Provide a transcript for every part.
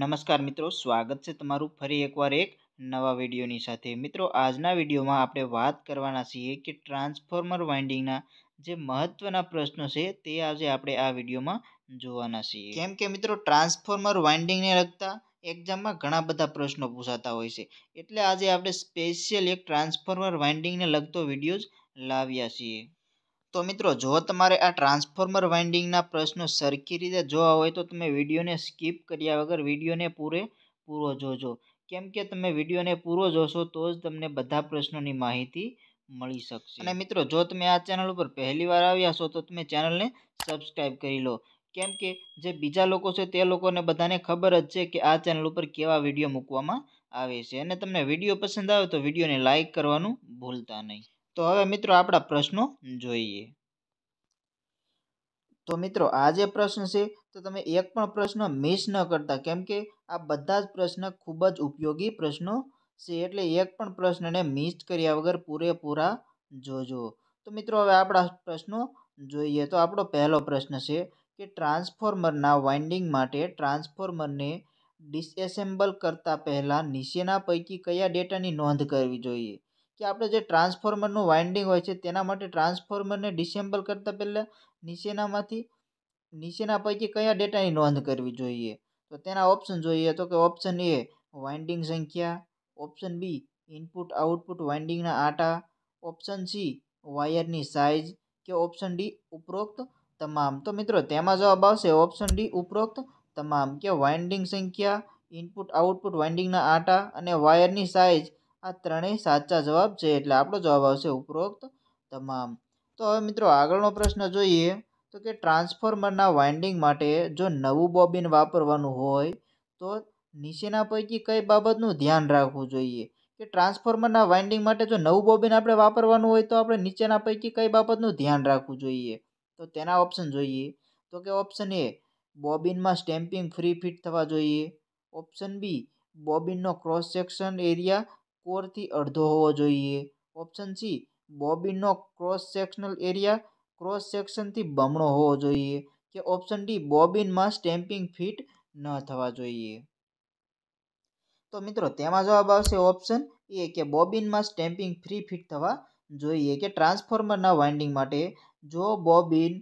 નમસ્કાર મિત્રો સ્વાગત છે તમારું ફરી એકવાર એક નવા વિડીયોની સાથે મિત્રો આજના વિડીયોમાં આપણે વાત કરવાના છીએ કે ટ્રાન્સફોર્મર વાઇન્ડિંગના જે મહત્ત્વના પ્રશ્નો છે તે આજે આપણે આ વિડીયોમાં જોવાના છીએ કેમ કે મિત્રો ટ્રાન્સફોર્મર વાઇન્ડિંગને લગતા એક્ઝામમાં ઘણા બધા પ્રશ્નો પૂછાતા હોય છે એટલે આજે આપણે સ્પેશિયલ એક ટ્રાન્સફોર્મર વાઇન્ડિંગને લગતો વિડીયો લાવ્યા છીએ તો મિત્રો જો તમારે આ ટ્રાન્સફોર્મર વાઇન્ડિંગના પ્રશ્નો સરખી રીતે જોવા હોય તો તમે વિડીયોને સ્કીપ કર્યા વગર વિડીયોને પૂરે પૂરો જોજો કેમ કે તમે વિડીયોને પૂરો જોશો તો જ તમને બધા પ્રશ્નોની માહિતી મળી શકશે અને મિત્રો જો તમે આ ચેનલ ઉપર પહેલી વાર આવ્યા છો તો તમે ચેનલને સબસ્ક્રાઈબ કરી લો કેમ કે જે બીજા લોકો છે તે લોકોને બધાને ખબર જ છે કે આ ચેનલ ઉપર કેવા વિડીયો મૂકવામાં આવે છે અને તમને વિડીયો પસંદ આવે તો વિડીયોને લાઇક કરવાનું ભૂલતા નહીં તો હવે મિત્રો આપણા પ્રશ્નો જોઈએ તો મિત્રો આ જે પ્રશ્ન છે તો તમે એક પણ પ્રશ્ન મિસ ન કરતા કેમ કે આ બધા જ પ્રશ્ન ખૂબ જ ઉપયોગી પ્રશ્નો છે એટલે એક પણ પ્રશ્નને મિસ કર્યા વગર પૂરેપૂરા જોજો તો મિત્રો હવે આપણા પ્રશ્નો જોઈએ તો આપણો પહેલો પ્રશ્ન છે કે ટ્રાન્સફોર્મરના વાઇન્ડિંગ માટે ટ્રાન્સફોર્મરને ડિસએસેમ્બલ કરતાં પહેલાં નીચેના પૈકી કયા ડેટાની નોંધ કરવી જોઈએ કે આપણે જે ટ્રાન્સફોર્મરનું વાઇન્ડિંગ હોય છે તેના માટે ટ્રાન્સફોર્મરને ડિસેમ્બલ કરતાં પહેલાં નીચેનામાંથી નીચેના પૈકી કયા ડેટાની નોંધ કરવી જોઈએ તો તેના ઓપ્શન જોઈએ તો કે ઓપ્શન એ વાઇન્ડિંગ સંખ્યા ઓપ્શન બી ઇનપુટ આઉટપુટ વાઇન્ડિંગના આટા ઓપ્શન સી વાયરની સાઇઝ કે ઓપ્શન ડી ઉપરોક્ત તમામ તો મિત્રો તેમાં જવાબ આવશે ઓપ્શન ડી ઉપરોક્ત તમામ કે વાઇન્ડિંગ સંખ્યા ઇનપુટ આઉટપુટ વાઇન્ડિંગના આટા અને વાયરની સાઇઝ આ ત્રણેય સાચા જવાબ છે એટલે આપણો જવાબ આવશે ઉપરોક્ત તમામ તો હવે મિત્રો આગળનો પ્રશ્ન જોઈએ તો કે ટ્રાન્સફોર્મરના વાઇન્ડિંગ માટે જો નવું બોબિન વાપરવાનું હોય તો નીચેના પૈકી કઈ બાબતનું ધ્યાન રાખવું જોઈએ કે ટ્રાન્સફોર્મરના વાઇન્ડિંગ માટે જો નવું બોબિન આપણે વાપરવાનું હોય તો આપણે નીચેના પૈકી કઈ બાબતનું ધ્યાન રાખવું જોઈએ તો તેના ઓપ્શન જોઈએ તો કે ઓપ્શન એ બોબિનમાં સ્ટેમ્પિંગ ફ્રી ફિટ થવા જોઈએ ઓપ્શન બી બોબિનનો ક્રોસ સેક્શન એરિયા કોરથી અડધો હોવો જોઈએ ઓપ્શન સી બોબીનનો ક્રોસ સેક્શનલ એરિયા ક્રોસ સેક્શનથી બમણો હોવો જોઈએ કે ઓપ્શન ડી બોબિનમાં સ્ટેમ્પિંગ ફિટ ન થવા જોઈએ તો મિત્રો તેમાં જવાબ આવશે ઓપ્શન એ કે બોબિનમાં સ્ટેમ્પિંગ ફ્રી ફિટ થવા જોઈએ કે ટ્રાન્સફોર્મરના વાઇન્ડિંગ માટે જો બોબિન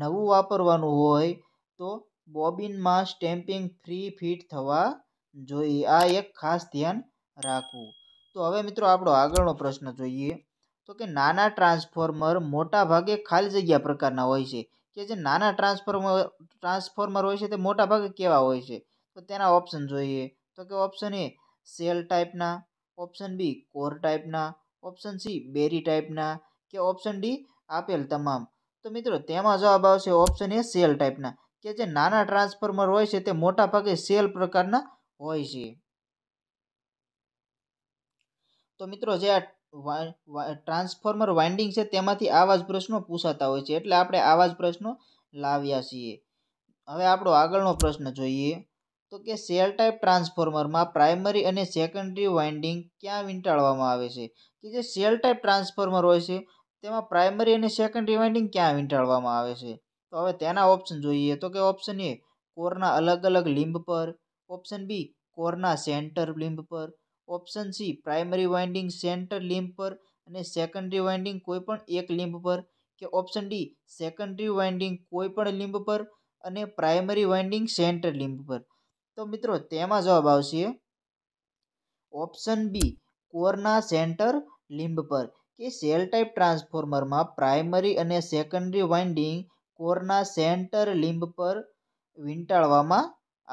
નવું વાપરવાનું હોય તો બોબીનમાં સ્ટેમ્પિંગ ફ્રી ફિટ થવા જોઈએ આ એક ખાસ ધ્યાન રાખવું તો હવે મિત્રો આપણો આગળનો પ્રશ્ન જોઈએ તો કે નાના ટ્રાન્સફોર્મર મોટા ભાગે ખાલી જગ્યા પ્રકારના હોય છે કે જે નાના ટ્રાન્સફોર્મર ટ્રાન્સફોર્મર હોય છે તે મોટા ભાગે કેવા હોય છે તો તેના ઓપ્શન જોઈએ તો કે ઓપ્શન એ સેલ ટાઈપના ઓપ્શન બી કોર ટાઈપના ઓપ્શન સી બેરી ટાઈપના કે ઓપ્શન ડી આપેલ તમામ તો મિત્રો તેમાં જવાબ આવશે ઓપ્શન એ સેલ ટાઈપના કે જે નાના ટ્રાન્સફોર્મર હોય છે તે મોટા ભાગે સેલ પ્રકારના હોય છે તો મિત્રો જે આ ટ્રાન્સફોર્મર વાઇન્ડિંગ છે તેમાંથી આવા જ પ્રશ્નો પૂછાતા હોય છે એટલે આપણે આવા જ પ્રશ્નો લાવ્યા છીએ હવે આપણો આગળનો પ્રશ્ન જોઈએ તો કે સેલ ટાઈપ ટ્રાન્સફોર્મરમાં પ્રાઇમરી અને સેકન્ડરી વાઇન્ડિંગ ક્યાં વીંટાળવામાં આવે છે કે જે સેલ ટાઈપ ટ્રાન્સફોર્મર હોય છે તેમાં પ્રાઇમરી અને સેકન્ડરી વાઇન્ડિંગ ક્યાં વીંટાળવામાં આવે છે તો હવે તેના ઓપ્શન જોઈએ તો કે ઓપ્શન એ કોરના અલગ અલગ લીંબ પર ઓપ્શન બી કોરના સેન્ટર લીંબ પર option C primary winding centre limb પર અને સેકન્ડરી વાઇન્ડિંગ કોઈપણ એક લિમ્બ પર કે ઓપ્શન ડી સેકન્ડરી વાઇન્ડિંગ કોઈપણ લિમ્બ પર અને પ્રાઇમરી વાઇન્ડિંગ સેન્ટર લિમ્બ પર તો મિત્રો તેમાં જવાબ આવશે ઓપ્શન બી કોરના સેન્ટર લિમ્બ પર કે સેલ ટાઈપ ટ્રાન્સફોર્મરમાં પ્રાઇમરી અને સેકન્ડરી વાઇન્ડિંગ કોરના સેન્ટર લિમ્બ પર વીંટાળવામાં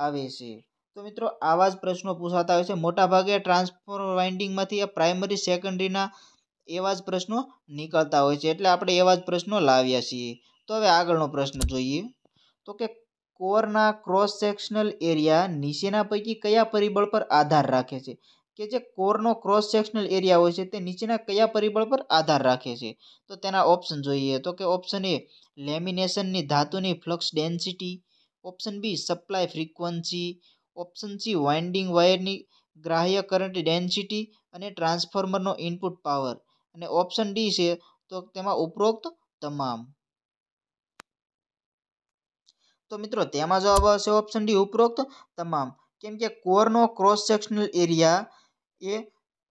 આવે છે તો મિત્રો આવા જ પ્રશ્નો પૂછાતા હોય છે મોટાભાગે ટ્રાન્સફોર્મર વાઇન્ડિંગમાંથી આ પ્રાઇમરી સેકન્ડરીના એવા જ પ્રશ્નો નીકળતા હોય છે એટલે આપણે એવા જ પ્રશ્નો લાવ્યા છીએ તો હવે આગળનો પ્રશ્ન જોઈએ તો કે કોરના ક્રોસ સેક્શનલ એરિયા નીચેના પૈકી કયા પરિબળ પર આધાર રાખે છે કે જે કોરનો ક્રોસ સેક્શનલ એરિયા હોય છે તે નીચેના કયા પરિબળ પર આધાર રાખે છે તો તેના ઓપ્શન જોઈએ તો કે ઓપ્શન એ લેમિનેશનની ધાતુની flux density option B supply frequency option C winding વાયરની ગ્રાહ્ય કરંટ ડેન્સિટી અને ટ્રાન્સફોર્મરનો ઇનપુટ પાવર અને ઓપ્શન ડી છે તો તેમાં ઉપરોક્ત તમામ તો મિત્રો તેમાં જવાબ આવશે ઓપ્શન ડી ઉપરોક્ત તમામ કેમ કે કોરનો ક્રોસ સેક્શનલ એરિયા એ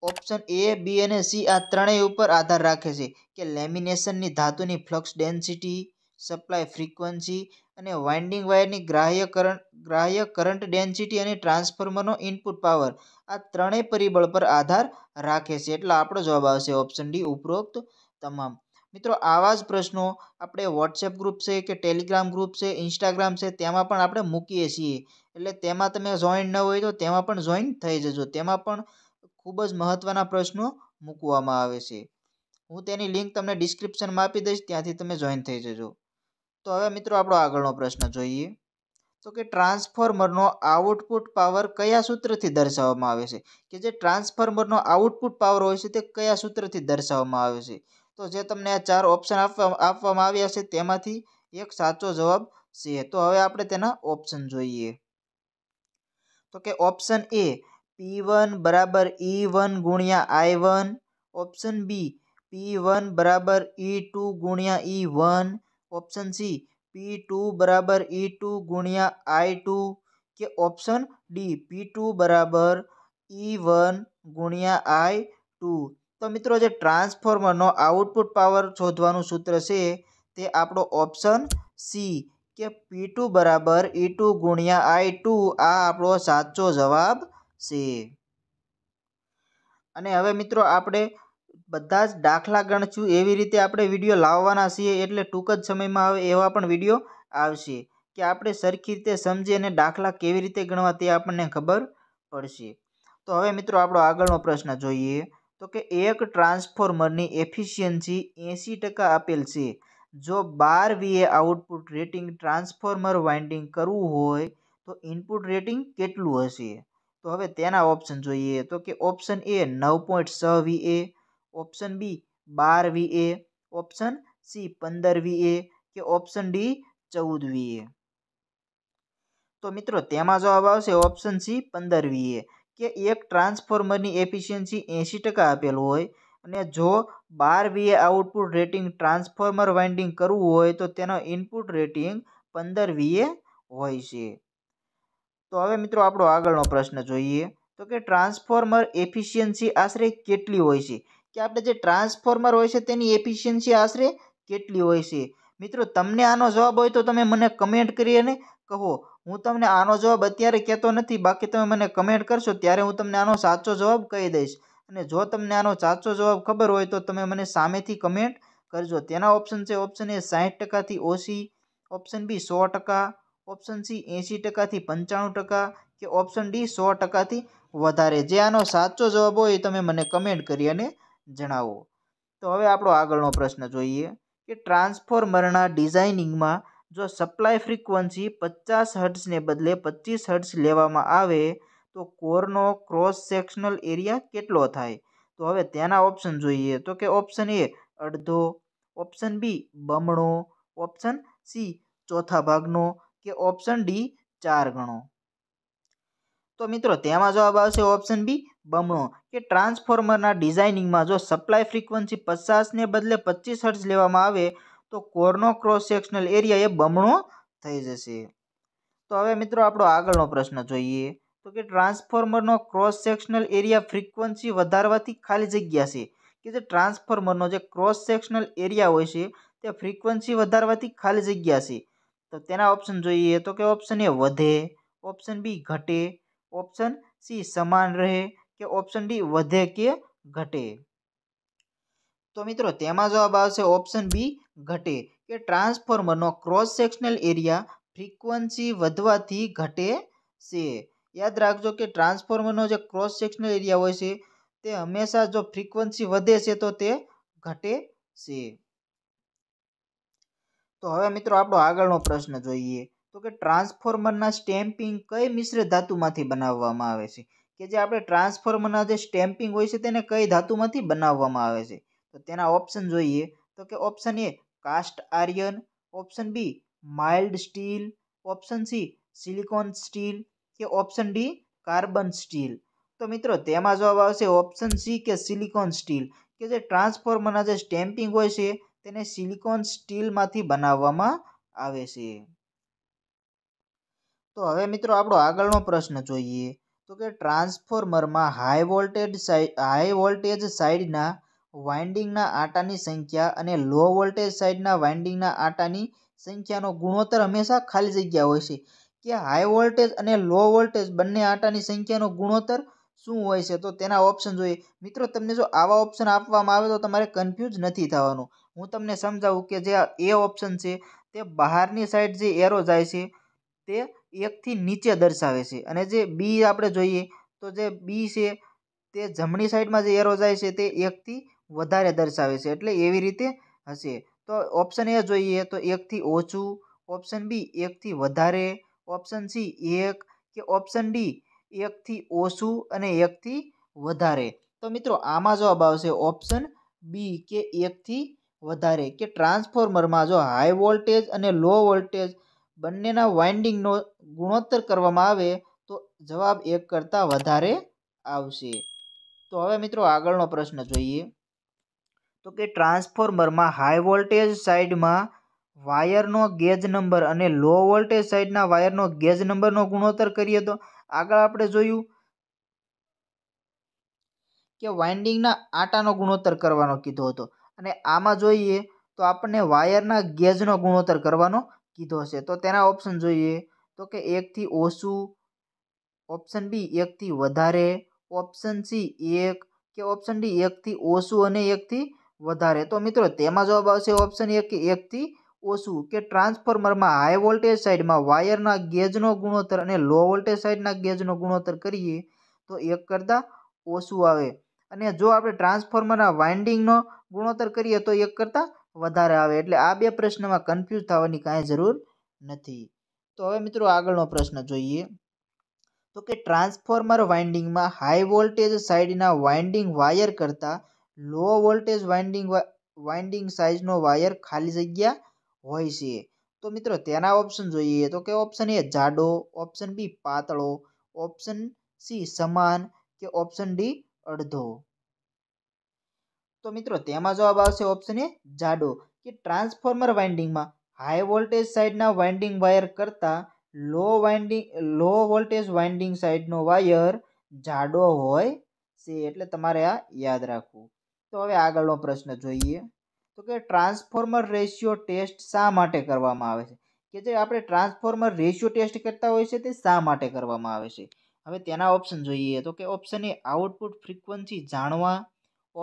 ઓપ્શન એ બી અને સી આ ત્રણેય ઉપર આધાર રાખે છે કે લેમિનેશનની ધાતુની ફ્લક્સ ડેન્સિટી સપ્લાય ફ્રીક્વન્સી અને વાઇન્ડિંગ વાયરની ગ્રાહ્ય કરંટ ગ્રાહ્ય કરંટ ડેન્સિટી અને ટ્રાન્સફોર્મરનો ઇનપુટ પાવર આ ત્રણેય પરિબળ પર આધાર રાખે છે એટલે આપણો જવાબ આવશે ઓપ્શન ડી ઉપરોક્ત તમામ મિત્રો આવા જ પ્રશ્નો આપણે વોટ્સએપ ગ્રુપ છે કે ટેલિગ્રામ ગ્રુપ છે ઇન્સ્ટાગ્રામ છે તેમાં પણ આપણે મૂકીએ છીએ એટલે તેમાં તમે જોઈન ન હોય તો તેમાં પણ જોઈન થઈ જજો તેમાં પણ ખૂબ જ મહત્ત્વના પ્રશ્નો મૂકવામાં આવે છે હું તેની લિંક તમને ડિસ્ક્રિપ્શનમાં આપી દઈશ ત્યાંથી તમે જોઈન થઈ જજો તો હવે મિત્રો આપણો આગળનો પ્રશ્ન જોઈએ તો કે ટ્રાન્સફોર્મરનો આઉટપુટ પાવર કયા સૂત્રથી દર્શાવવામાં આવે છે કે જે ટ્રાન્સફોર્મરનો આઉટપુટ પાવર હોય છે તે કયા સૂત્રથી દર્શાવવામાં આવે છે તો જે તમને આ ચાર ઓપ્શન આપવા આપવામાં આવ્યા છે તેમાંથી એક સાચો જવાબ છે તો હવે આપણે તેના ઓપ્શન જોઈએ તો કે ઓપ્શન એ પી વન બરાબર ઈ વન ગુણ્યા I one option B P one બરાબર ઈ ટુ ગુણ્યા E one option C P two બરાબર ઈ ટુ ગુણ્યા આઈ ટુ કે ઓપ્શન ડી પી ટુ બરાબર ઈ વન ગુણ્યા આઈ ટુ તો મિત્રો જે ટ્રાન્સફોર્મરનો આઉટપુટ પાવર શોધવાનું સૂત્ર છે તે આપણો ઓપ્શન સી કે પી ટુ બરાબર ઈ ટુ ગુણ્યા આઈ ટુ આ આપણો સાચો જવાબ છે અને હવે મિત્રો આપણે બધા જ દાખલા ગણશું એવી રીતે આપણે વિડીયો લાવવાના છીએ એટલે ટૂંક જ સમયમાં આવે એવા પણ વિડીયો આવશે કે આપણે સરખી રીતે સમજી અને દાખલા કેવી રીતે ગણવા તે આપણને ખબર પડશે તો હવે મિત્રો આપણો આગળનો પ્રશ્ન જોઈએ તો કે એક ટ્રાન્સફોર્મરની એફિશિયન્સી એંસી ટકા આપેલ છે જો બાર VA output rating transformer winding કરવું હોય તો ઇનપુટ રેટિંગ કેટલું હશે તો હવે તેના ઓપ્શન જોઈએ તો કે ઓપ્શન એ નવ પોઈન્ટ છ વીએ ઓપ્શન બી બાર વી એ ઓપ્શન સી પંદર વી એ કે ઓપ્શન ડી ચૌદ વી એ તો મિત્રો તેમાં જવાબ આવશે ઓપ્શન સી પંદર વી એ કે એક ટ્રાન્સફોર્મરની એફિશિયન્સી એંસી ટકા આપેલું હોય અને જો બાર V A output rating transformer winding કરવું હોય તો તેનો ઇનપુટ રેટિંગ પંદર વી એ હોય છે તો હવે મિત્રો આપણો આગળનો પ્રશ્ન જોઈએ તો કે ટ્રાન્સફોર્મર એફિશિયન્સી આશરે કેટલી હોય છે કે આપણે જે ટ્રાન્સફોર્મર હોય છે તેની એફિશિયન્સી આશરે કેટલી હોય છે મિત્રો તમને આનો જવાબ હોય તો તમે મને કમેન્ટ કરી અને કહો હું તમને આનો જવાબ અત્યારે કહેતો નથી બાકી તમે મને કમેન્ટ કરશો ત્યારે હું તમને આનો સાચો જવાબ કહી દઈશ અને જો તમને આનો સાચો જવાબ ખબર હોય તો તમે મને સામેથી કમેન્ટ કરજો તેના ઓપ્શન છે ઓપ્શન એ સાહીઠ ટકાથી ઓછી ઓપ્શન બી સો ટકા ઓપ્શન સી એંસી ટકાથી પંચાણું ટકા કે ઓપ્શન ડી સો ટકાથી વધારે જે આનો સાચો જવાબ હોય એ તમે મને કમેન્ટ કરી અને જણાવો તો હવે આપણો આગળનો પ્રશ્ન જોઈએ કે ટ્રાન્સફોર્મરના ડિઝાઇનિંગમાં જો સપ્લાય ફ્રીક્વન્સી પચાસ હર્ટ્ઝને બદલે પચીસ હર્ટ્ઝ લેવામાં આવે તો કોરનો ક્રોસ સેક્શનલ એરિયા કેટલો થાય તો હવે તેના ઓપ્શન જોઈએ તો કે ઓપ્શન એ અડધો ઓપ્શન બી બમણો ઓપ્શન સી ચોથા ભાગનો કે ઓપ્શન ડી ચાર ગણો તો મિત્રો તેમાં જવાબ આવશે ઓપ્શન બી બમણો કે ટ્રાન્સફોર્મરના ડિઝાઇનિંગમાં જો સપ્લાય ફ્રીક્વન્સી પચાસને બદલે પચીસ હર્ટ્ઝ લેવામાં આવે તો કોરનો ક્રોસ સેક્શનલ એરિયા એ બમણો થઈ જશે તો હવે મિત્રો આપણો આગળનો પ્રશ્ન જોઈએ તો કે ટ્રાન્સફોર્મરનો ક્રોસ સેક્શનલ એરિયા ફ્રીક્વન્સી વધારવાથી ખાલી જગ્યા છે કે જે ટ્રાન્સફોર્મરનો જે ક્રોસ સેક્શનલ એરિયા હોય છે તે ફ્રિકવન્સી વધારવાથી ખાલી જગ્યા છે તો તેના ઓપ્શન જોઈએ તો કે ઓપ્શન એ વધે ઓપ્શન બી ઘટે ઓપ્શન સી સમાન રહે કે ઓપ્શન ડી વધે કે ઘટે તો મિત્રો તેમાં જવાબ આવશે ઓપ્શન બી ઘટે કે ટ્રાન્સફોર્મરનો ક્રોસ સેક્શનલ એરિયા ફ્રીક્વન્સી વધવાથી ઘટે છે યાદ રાખજો કે ટ્રાન્સફોર્મરનો જે ક્રોસ સેક્શનલ એરિયા હોય છે તે હંમેશા જો ફ્રીક્વન્સી વધે છે તો તે ઘટે છે તો હવે મિત્રો આપણો આગળનો પ્રશ્ન જોઈએ તો કે ટ્રાન્સફોર્મરના સ્ટેમ્પિંગ કઈ મિશ્ર ધાતુમાંથી બનાવવામાં આવે છે કે જે આપણે ટ્રાન્સફોર્મરના જે સ્ટેમ્પિંગ હોય છે તેને કઈ ધાતુમાંથી બનાવવામાં આવે છે તો તેના ઓપ્શન જોઈએ તો કે option A cast iron option B mild steel option C silicon steel કે ઓપ્શન ડી કાર્બન સ્ટીલ તો મિત્રો તેમાં જવાબ આવશે ઓપ્શન સી કે સિલિકોન સ્ટીલ કે જે ટ્રાન્સફોર્મરના જે સ્ટેમ્પિંગ હોય છે તેને સિલિકોન સ્ટીલમાંથી બનાવવામાં આવે છે તો હવે મિત્રો આપણો આગળનો પ્રશ્ન જોઈએ તો કે ટ્રાન્સફોર્મરમાં high voltage side high voltage સાઈડના વાઇન્ડિંગના આટાની સંખ્યા અને લો વોલ્ટેજ સાઈડના વાઇન્ડિંગના આટાની સંખ્યાનો ગુણોત્તર હંમેશા ખાલી જગ્યા હોય છે કે હાઈ વોલ્ટેજ અને લો વોલ્ટેજ બંને આટાની સંખ્યાનો ગુણોત્તર શું હોય છે તો તેના ઓપ્શન જોઈએ મિત્રો તમને જો આવા ઓપ્શન આપવામાં આવે તો તમારે કન્ફ્યુઝ નથી થવાનું હું તમને સમજાવું કે જે એ ઓપ્શન છે તે બહારની સાઈડ જે એરો જાય છે તે એકથી નીચે દર્શાવે છે અને જે બી આપણે જોઈએ તો જે બી છે તે જમણી સાઈડમાં જે એરો જાય છે તે એકથી વધારે દર્શાવે છે એટલે એવી રીતે હશે તો ઓપ્શન એ જોઈએ તો એકથી ઓછું ઓપ્શન બી એકથી વધારે ઓપ્શન સી એક કે ઓપ્શન ડી એકથી ઓછું અને એકથી વધારે તો મિત્રો આમાં જવાબ આવશે ઓપ્શન બી કે એકથી વધારે કે ટ્રાન્સફોર્મરમાં જો હાઈ વોલ્ટેજ અને લો વોલ્ટેજ બંનેના વાઇન્ડિંગનો ગુણોત્તર કરવામાં આવે તો જવાબ એક કરતાં વધારે આવશે તો હવે મિત્રો આગળનો પ્રશ્ન જોઈએ તો કે ટ્રાન્સફોર્મરમાં હાઈ વોલ્ટેજ સાઇડમાં વાયરનો ગેજ નંબર અને લો વોલ્ટેજ સાઇડના વાયરનો ગેજ નંબરનો ગુણોત્તર કરીએ તો આગળ આપણે જોયું કે વાઇન્ડિંગના આટાનો ગુણોત્તર કરવાનો કીધો હતો અને આમાં જોઈએ તો આપણને વાયરના ગેજનો ગુણોત્તર કરવાનો કીધો છે તો તેના ઓપ્શન જોઈએ તો કે એકથી ઓછું ઓપ્શન બી એકથી વધારે ઓપ્શન સી એક કે ઓપ્શન ડી એકથી ઓછું અને એકથી વધારે તો મિત્રો તેમાં જવાબ આવશે ઓપ્શન એક કે એકથી ઓછું કે ટ્રાન્સફોર્મરમાં હાઈ વોલ્ટેજ સાઇડમાં વાયરના ગેજનો ગુણોત્તર અને લો વોલ્ટેજ સાઇડના ગેજનો ગુણોત્તર કરીએ તો એક કરતાં ઓછું આવે અને જો આપણે ટ્રાન્સફોર્મરના વાઇન્ડિંગનો ગુણોત્તર કરીએ તો એક કરતાં વધારે આવે એટલે આ બે પ્રશ્નમાં કન્ફ્યુઝ થવાની કાંઈ જરૂર નથી તો હવે મિત્રો આગળનો પ્રશ્ન જોઈએ તો કે ટ્રાન્સફોર્મર વાઇન્ડિંગમાં હાઈ વોલ્ટેજ સાઇડના વાઇન્ડિંગ વાયર કરતાં લો વોલ્ટેજ વાઇન્ડિંગ વાઇન્ડિંગ સાઇઝનો વાયર ખાલી જગ્યા હોય છે તો મિત્રો તેના ઓપ્શન જોઈએ તો કે ઓપ્શન એ જાડો ઓપ્શન બી પાતળો ઓપ્શન સી સમાન કે ઓપ્શન ડી અડધો તો મિત્રો તેમાં જવાબ આવશે ઓપ્શન એ જાડો કે ટ્રાન્સફોર્મર વાઇન્ડિંગમાં હાઈ વોલ્ટેજ સાઇડના વાઇન્ડિંગ વાયર કરતાં low winding low voltage winding સાઇડનો વાયર જાડો હોય છે એટલે તમારે આ યાદ રાખવું તો હવે આગળનો પ્રશ્ન જોઈએ તો કે ટ્રાન્સફોર્મર રેશિયો ટેસ્ટ શા માટે કરવામાં આવે છે કે જે આપણે ટ્રાન્સફોર્મર રેશિયો ટેસ્ટ કરતા હોય છે તે શા માટે કરવામાં આવે છે હવે તેના ઓપ્શન જોઈએ તો કે ઓપ્શન એ આઉટપુટ ફ્રીક્વન્સી જાણવા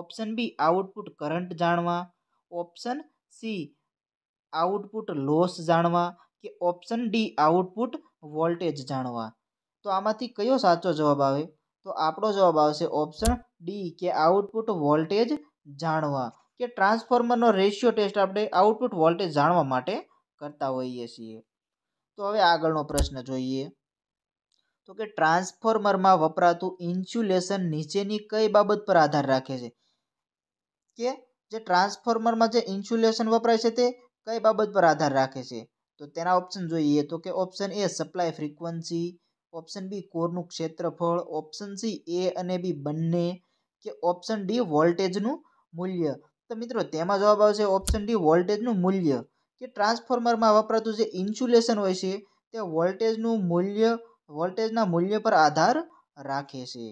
ઓપ્શન બી આઉટપુટ કરંટ જાણવા ઓપ્શન સી આઉટપુટ લોસ જાણવા કે ઓપ્શન ડી આઉટપુટ વોલ્ટેજ જાણવા તો આમાંથી કયો સાચો જવાબ આવે તો આપણો જવાબ આવશે ઓપ્શન ડી કે આઉટપુટ વોલ્ટેજ જાણવા કે ટ્રાન્સફોર્મરનો રેશિયો ટેસ્ટ આપણે આઉટપુટ વોલ્ટેજ જાણવા માટે કરતા હોઈએ છીએ તો હવે આગળનો પ્રશ્ન જોઈએ તો કે ટ્રાન્સફોર્મરમાં વપરાતું ઇન્સ્યુલેશન નીચેની કઈ બાબત પર આધાર રાખે છે કે જે ટ્રાન્સફોર્મરમાં જે ઇન્સ્યુલેશન વપરાય છે તે કઈ બાબત પર આધાર રાખે છે તો તેના ઓપ્શન જોઈએ તો કે option A supply frequency option B કોરનું ક્ષેત્રફળ ઓપ્શન સી એ અને બી બંને કે ઓપ્શન ડી વોલ્ટેજનું મૂલ્ય તો મિત્રો તેમાં જવાબ આવશે ઓપ્શન ડી વોલ્ટેજનું મૂલ્ય કે ટ્રાન્સફોર્મરમાં વપરાતું જે ઇન્સ્યુલેશન હોય છે તે વોલ્ટેજનું મૂલ્ય વોલ્ટેજના મૂલ્ય પર આધાર રાખે છે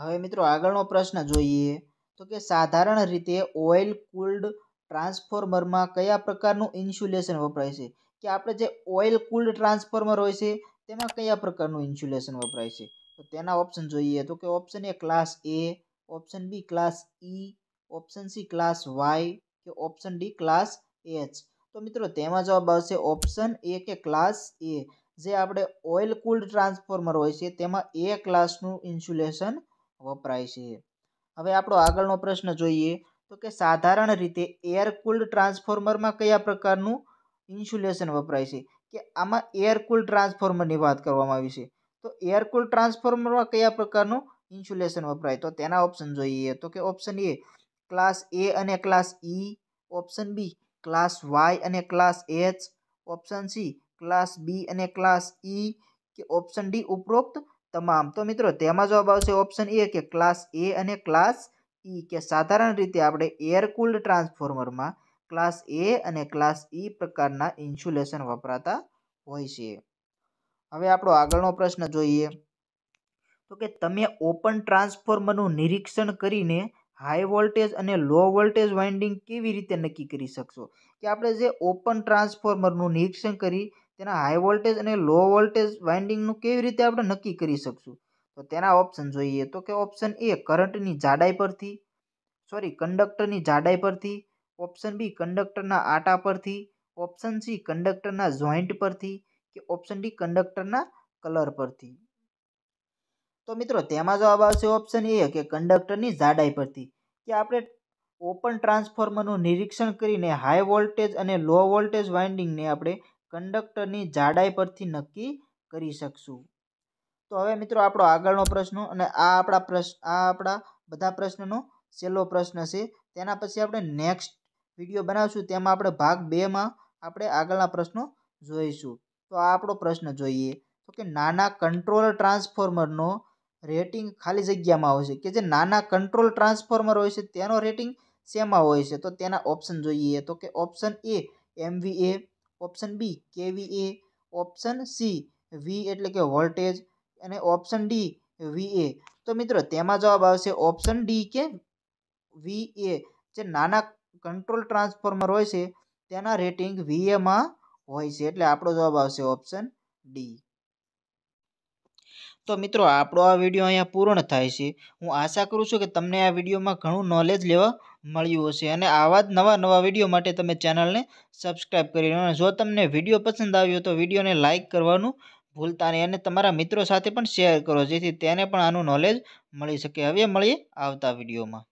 હવે મિત્રો આગળનો પ્રશ્ન જોઈએ તો કે સાધારણ રીતે ઓઇલ કુલ્ડ ટ્રાન્સફોર્મરમાં કયા પ્રકારનું ઇન્સ્યુલેશન વપરાય છે કે આપણે જે ઓઇલ કુલ્ડ ટ્રાન્સફોર્મર હોય છે તેમાં કયા પ્રકારનું ઇન્સ્યુલેશન વપરાય છે તો તેના ઓપ્શન જોઈએ તો કે option A class A option B class E e, option C class Y કે ઓપ્શન ડી ક્લાસ એચ તો મિત્રો તેમાં જવાબ આવશે ઓપ્શન એ કે ક્લાસ એ જે આપણે ઓઇલ કુલ્ડ ટ્રાન્સફોર્મર હોય છે તેમાં એ ક્લાસનું ઇન્સ્યુલેશન વપરાય છે હવે આપણો આગળનો પ્રશ્ન જોઈએ તો કે સાધારણ રીતે એર કુલ્ડ ટ્રાન્સફોર્મરમાં કયા પ્રકારનું ઇન્સ્યુલેશન વપરાય છે કે આમાં એર કુલ્ડ ટ્રાન્સફોર્મરની વાત કરવામાં આવી છે તો એર કુલ્ડ ટ્રાન્સફોર્મરમાં કયા પ્રકારનું ઇન્સ્યુલેશન વપરાય તો તેના ઓપ્શન જોઈએ તો કે ઓપ્શન એ ક્લાસ એ અને class E option B class Y અને class H option C class B અને ક્લાસ ઈ કે ઓપ્શન ડી ઉપરોક્ત તમામ તો મિત્રો તેમાં જવાબ આવશે ઓપ્શન એ કે ક્લાસ એ અને ક્લાસ ઈ કે સાધારણ રીતે આપણે એર કુલ્ડ ટ્રાન્સફોર્મરમાં ક્લાસ એ અને ક્લાસ ઈ પ્રકારના ઇન્સ્યુલેશન વપરાતા હોય છે હવે આપણો આગળનો પ્રશ્ન જોઈએ તો કે તમે ઓપન ટ્રાન્સફોર્મરનું નિરીક્ષણ કરીને હાઈ વોલ્ટેજ અને લો વોલ્ટેજ વાઇન્ડિંગ કેવી રીતે નક્કી કરી શકશો કે આપણે જે ઓપન ટ્રાન્સફોર્મરનું નિરીક્ષણ કરી તેના હાઈ વોલ્ટેજ અને લો વોલ્ટેજ વાઇન્ડિંગનું કેવી રીતે આપણે નક્કી કરી શકશું તો તેના ઓપ્શન જોઈએ તો કે ઓપ્શન એ કરંટની જાડાઈ પરથી સોરી કંડક્ટરની જાડાઈ પરથી ઓપ્શન બી કંડક્ટરના આટા પરથી ઓપ્શન સી કંડક્ટરના જોઈન્ટ પરથી કે ઓપ્શન ડી કંડક્ટરના કલર પરથી તો મિત્રો તેમાં જવાબ આવશે ઓપ્શન એ કે કંડક્ટરની જાડાઈ પરથી કે આપણે ઓપન ટ્રાન્સફોર્મરનું નિરીક્ષણ કરીને હાઈ વોલ્ટેજ અને લો વોલ્ટેજ વાઇન્ડિંગને આપણે કંડક્ટરની જાડાઈ પરથી નક્કી કરી શકશું તો હવે મિત્રો આપણો આગળનો પ્રશ્ન અને આ આપણા પ્રશ્ન આ આપણા બધા પ્રશ્નનો છેલ્લો પ્રશ્ન છે તેના પછી આપણે નેક્સ્ટ વિડીયો બનાવશું તેમાં આપણે ભાગ બેમાં આપણે આગળના પ્રશ્નો જોઈશું તો આ આપણો પ્રશ્ન જોઈએ તો કે નાના કંટ્રોલ ટ્રાન્સફોર્મરનો રેટિંગ ખાલી જગ્યામાં હોય છે કે જે નાના કંટ્રોલ ટ્રાન્સફોર્મર હોય છે તેનો રેટિંગ શેમાં હોય છે તો તેના ઓપ્શન જોઈએ તો કે option A M V A option B KVA option C V એટલે કે વોલ્ટેજ અને ઓપ્શન ડી વી એ તો મિત્રો તેમાં જવાબ આવશે ઓપ્શન ડી કે વી એ જે નાના કંટ્રોલ ટ્રાન્સફોર્મર હોય છે તેના રેટિંગ વીએમાં હોય છે એટલે આપણો જવાબ આવશે ઓપ્શન ડી તો મિત્રો આપણો આ વિડીયો અહીંયા પૂર્ણ થાય છે હું આશા કરું છું કે તમને આ વિડીયોમાં ઘણું નોલેજ લેવા મળ્યું હશે અને આવા જ નવા નવા વિડીયો માટે તમે ચેનલને સબસ્ક્રાઈબ કરી અને જો તમને વિડીયો પસંદ આવ્યો તો વિડીયોને લાઇક કરવાનું ભૂલતા નહીં અને તમારા મિત્રો સાથે પણ શેર કરો જેથી તેને પણ આનું નોલેજ મળી શકે હવે મળીએ આવતા વિડીયોમાં